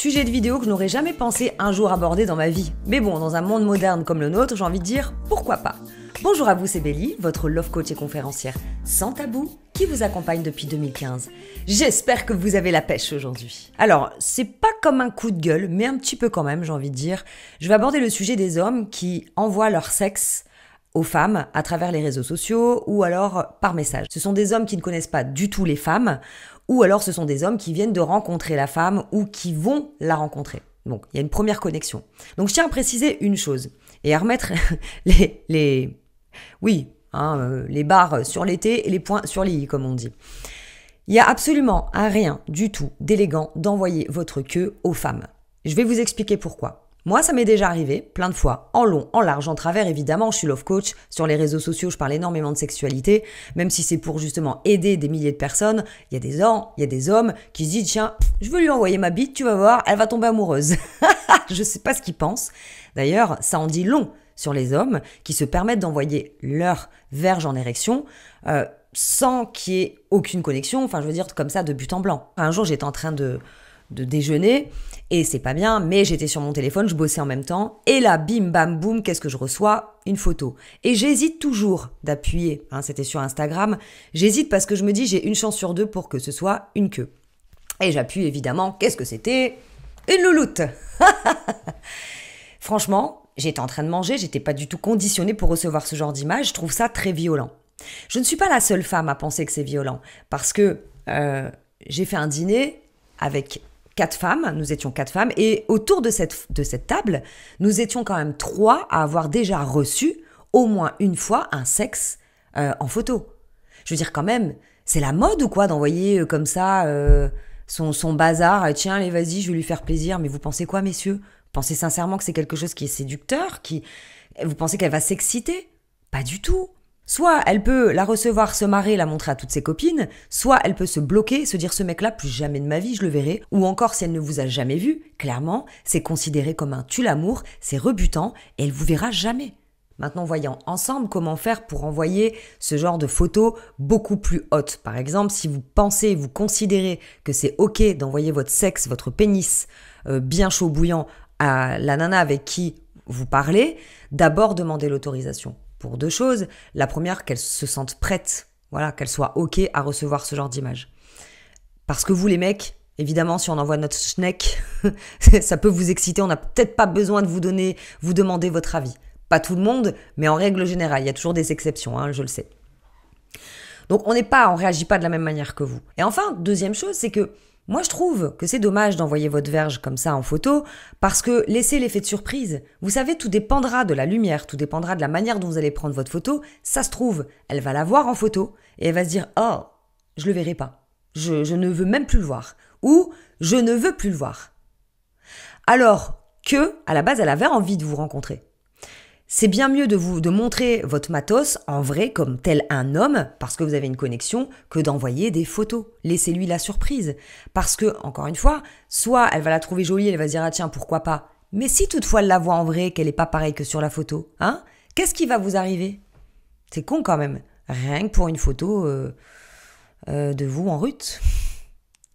Sujet de vidéo que je n'aurais jamais pensé un jour aborder dans ma vie. Mais bon, dans un monde moderne comme le nôtre, j'ai envie de dire pourquoi pas. Bonjour à vous, c'est Belly, votre love coach et conférencière sans tabou qui vous accompagne depuis 2015. J'espère que vous avez la pêche aujourd'hui. Alors, c'est pas comme un coup de gueule, mais un petit peu quand même, j'ai envie de dire. Je vais aborder le sujet des hommes qui envoient leur sexe aux femmes à travers les réseaux sociaux ou alors par message. Ce sont des hommes qui ne connaissent pas du tout les femmes ou alors ce sont des hommes qui viennent de rencontrer la femme ou qui vont la rencontrer. Donc il y a une première connexion. Donc je tiens à préciser une chose et à remettre les... Oui, hein, euh, les barres sur l'été et les points sur l'île, comme on dit. Il n'y a absolument rien du tout d'élégant d'envoyer votre queue aux femmes. Je vais vous expliquer pourquoi. Moi, ça m'est déjà arrivé, plein de fois, en long, en large, en travers, évidemment, je suis love coach, sur les réseaux sociaux, je parle énormément de sexualité, même si c'est pour justement aider des milliers de personnes, il y a des hommes, il y a des hommes qui se disent, tiens, je veux lui envoyer ma bite, tu vas voir, elle va tomber amoureuse. je sais pas ce qu'ils pensent. D'ailleurs, ça en dit long sur les hommes qui se permettent d'envoyer leur verge en érection euh, sans qu'il y ait aucune connexion, enfin je veux dire comme ça de but en blanc. Un jour j'étais en train de, de déjeuner et c'est pas bien, mais j'étais sur mon téléphone, je bossais en même temps et là, bim bam boum, qu'est-ce que je reçois Une photo. Et j'hésite toujours d'appuyer, hein, c'était sur Instagram, j'hésite parce que je me dis j'ai une chance sur deux pour que ce soit une queue. Et j'appuie évidemment, qu'est-ce que c'était Une louloute Franchement, j'étais en train de manger, j'étais pas du tout conditionnée pour recevoir ce genre d'image, je trouve ça très violent. Je ne suis pas la seule femme à penser que c'est violent, parce que euh, j'ai fait un dîner avec quatre femmes, nous étions quatre femmes, et autour de cette, de cette table, nous étions quand même trois à avoir déjà reçu au moins une fois un sexe euh, en photo. Je veux dire quand même, c'est la mode ou quoi d'envoyer euh, comme ça euh, son, son bazar, tiens allez vas-y, je vais lui faire plaisir, mais vous pensez quoi messieurs Vous pensez sincèrement que c'est quelque chose qui est séducteur, qui... Vous pensez qu'elle va s'exciter Pas du tout. Soit elle peut la recevoir, se marrer, la montrer à toutes ses copines, soit elle peut se bloquer, se dire ce mec-là, plus jamais de ma vie, je le verrai, ou encore si elle ne vous a jamais vu, clairement, c'est considéré comme un tue-l'amour, c'est rebutant, et elle vous verra jamais. Maintenant, voyons ensemble comment faire pour envoyer ce genre de photos beaucoup plus hautes. Par exemple, si vous pensez, vous considérez que c'est ok d'envoyer votre sexe, votre pénis euh, bien chaud bouillant à la nana avec qui vous parlez, d'abord demandez l'autorisation. Pour deux choses. La première, qu'elles se sentent prêtes, voilà, qu'elles soient OK à recevoir ce genre d'image. Parce que vous, les mecs, évidemment, si on envoie notre schneck, ça peut vous exciter, on n'a peut-être pas besoin de vous donner, vous demander votre avis. Pas tout le monde, mais en règle générale, il y a toujours des exceptions, hein, je le sais. Donc on n'est pas, on réagit pas de la même manière que vous. Et enfin, deuxième chose, c'est que moi, je trouve que c'est dommage d'envoyer votre verge comme ça en photo, parce que laissez l'effet de surprise. Vous savez, tout dépendra de la lumière, tout dépendra de la manière dont vous allez prendre votre photo. Ça se trouve, elle va la voir en photo et elle va se dire Oh, je le verrai pas. Je, je ne veux même plus le voir. Ou je ne veux plus le voir. Alors que, à la base, elle avait envie de vous rencontrer. C'est bien mieux de vous de montrer votre matos en vrai comme tel un homme parce que vous avez une connexion que d'envoyer des photos. Laissez-lui la surprise parce que encore une fois, soit elle va la trouver jolie, elle va se dire ah tiens pourquoi pas. Mais si toutefois elle la voit en vrai, qu'elle n'est pas pareille que sur la photo, hein Qu'est-ce qui va vous arriver C'est con quand même. Rien que pour une photo euh, euh, de vous en rut.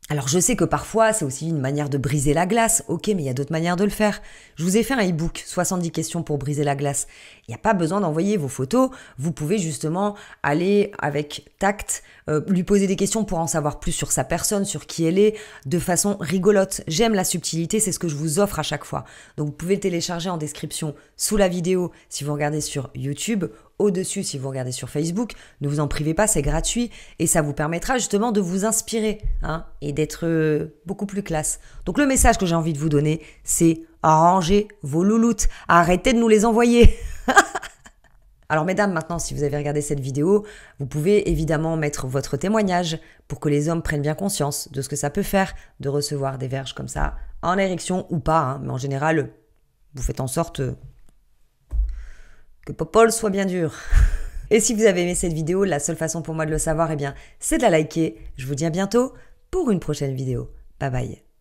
Alors je sais que parfois c'est aussi une manière de briser la glace, ok mais il y a d'autres manières de le faire. Je vous ai fait un e-book 70 questions pour briser la glace. Il n'y a pas besoin d'envoyer vos photos, vous pouvez justement aller avec tact, euh, lui poser des questions pour en savoir plus sur sa personne, sur qui elle est, de façon rigolote. J'aime la subtilité, c'est ce que je vous offre à chaque fois. Donc vous pouvez le télécharger en description sous la vidéo si vous regardez sur YouTube au-dessus si vous regardez sur Facebook. Ne vous en privez pas, c'est gratuit et ça vous permettra justement de vous inspirer hein, et d'être euh, beaucoup plus classe. Donc le message que j'ai envie de vous donner, c'est arrangez vos louloutes, arrêtez de nous les envoyer. Alors mesdames, maintenant, si vous avez regardé cette vidéo, vous pouvez évidemment mettre votre témoignage pour que les hommes prennent bien conscience de ce que ça peut faire de recevoir des verges comme ça, en érection ou pas, hein. mais en général, vous faites en sorte euh, que Popol soit bien dur. Et si vous avez aimé cette vidéo, la seule façon pour moi de le savoir, eh bien, c'est de la liker. Je vous dis à bientôt pour une prochaine vidéo. Bye bye.